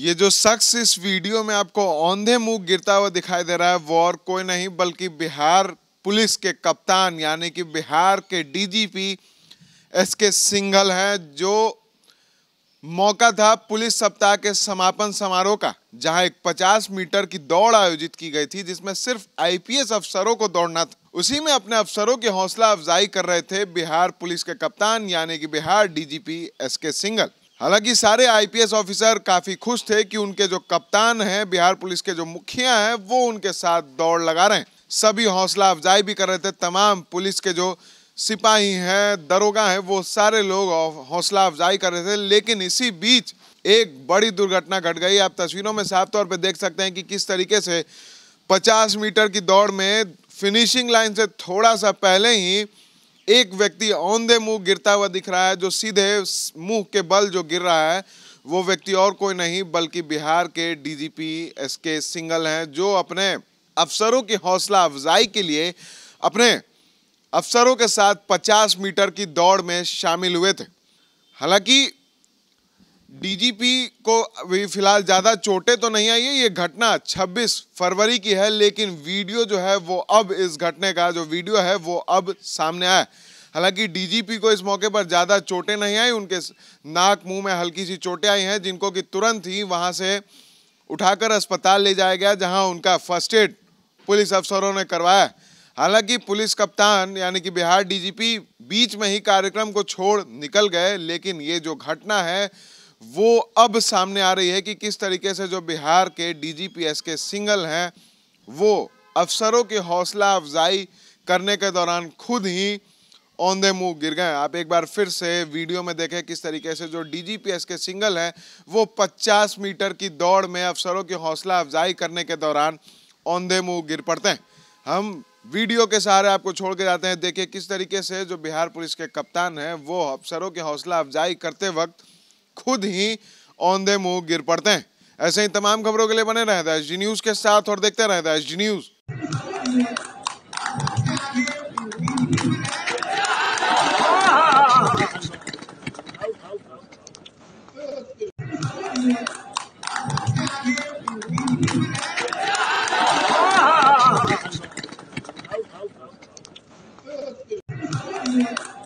ये जो शख्स इस वीडियो में आपको औंधे मुंह गिरता हुआ दिखाई दे रहा है वो और कोई नहीं बल्कि बिहार पुलिस के कप्तान यानी कि बिहार के डीजीपी एस के सिंघल है जो मौका था पुलिस सप्ताह के समापन समारोह का जहां एक 50 मीटर की दौड़ आयोजित की गई थी जिसमें सिर्फ आईपीएस अफसरों को दौड़ना था उसी में अपने अफसरों की हौसला अफजाई कर रहे थे बिहार पुलिस के कप्तान यानी कि बिहार डीजीपी एस के सिंघल हालांकि सारे आईपीएस ऑफिसर काफ़ी खुश थे कि उनके जो कप्तान हैं बिहार पुलिस के जो मुखिया हैं वो उनके साथ दौड़ लगा रहे हैं सभी हौसला अफजाई भी कर रहे थे तमाम पुलिस के जो सिपाही हैं दरोगा हैं वो सारे लोग हौसला अफजाई कर रहे थे लेकिन इसी बीच एक बड़ी दुर्घटना घट गई आप तस्वीरों में साफ तौर पर देख सकते हैं कि किस तरीके से 50 मीटर की दौड़ में फिनिशिंग लाइन से थोड़ा सा पहले ही एक व्यक्ति औंधे मुंह गिरता हुआ दिख रहा है जो सीधे मुंह के बल जो गिर रहा है वो व्यक्ति और कोई नहीं बल्कि बिहार के डीजीपी एस के सिंगल हैं जो अपने अफसरों की हौसला अफजाई के लिए अपने अफसरों के साथ 50 मीटर की दौड़ में शामिल हुए थे हालांकि डीजीपी को अभी फिलहाल ज़्यादा चोटें तो नहीं आई है ये घटना 26 फरवरी की है लेकिन वीडियो जो है वो अब इस घटने का जो वीडियो है वो अब सामने आया हालांकि डीजीपी को इस मौके पर ज़्यादा चोटें नहीं आई उनके नाक मुंह में हल्की सी चोटें आई हैं जिनको कि तुरंत ही वहाँ से उठाकर अस्पताल ले जाया गया जहाँ उनका फर्स्ट एड पुलिस अफसरों ने करवाया हालांकि पुलिस कप्तान यानी कि बिहार डीजीपी बीच में ही कार्यक्रम को छोड़ निकल गए लेकिन ये जो घटना है वो अब सामने आ रही है कि किस तरीके से जो बिहार के डीजीपीएस के सिंगल हैं वो अफसरों की हौसला अफजाई करने के दौरान खुद ही ऑन द मूव गिर गए आप एक बार फिर से वीडियो में देखें किस तरीके से जो डीजीपीएस के सिंगल हैं वो 50 मीटर की दौड़ में अफसरों की हौसला अफजाई करने के दौरान ऑन द मूव गिर पड़ते हैं हम वीडियो के सहारे आपको छोड़ के जाते हैं देखिए किस तरीके से जो बिहार पुलिस के कप्तान हैं वो अफसरों की हौसला अफजाई करते वक्त खुद ही ऑन द मूव गिर पड़ते हैं ऐसे ही तमाम खबरों के लिए बने रहता है जी न्यूज के साथ और देखते रहे थे S G news Thank you.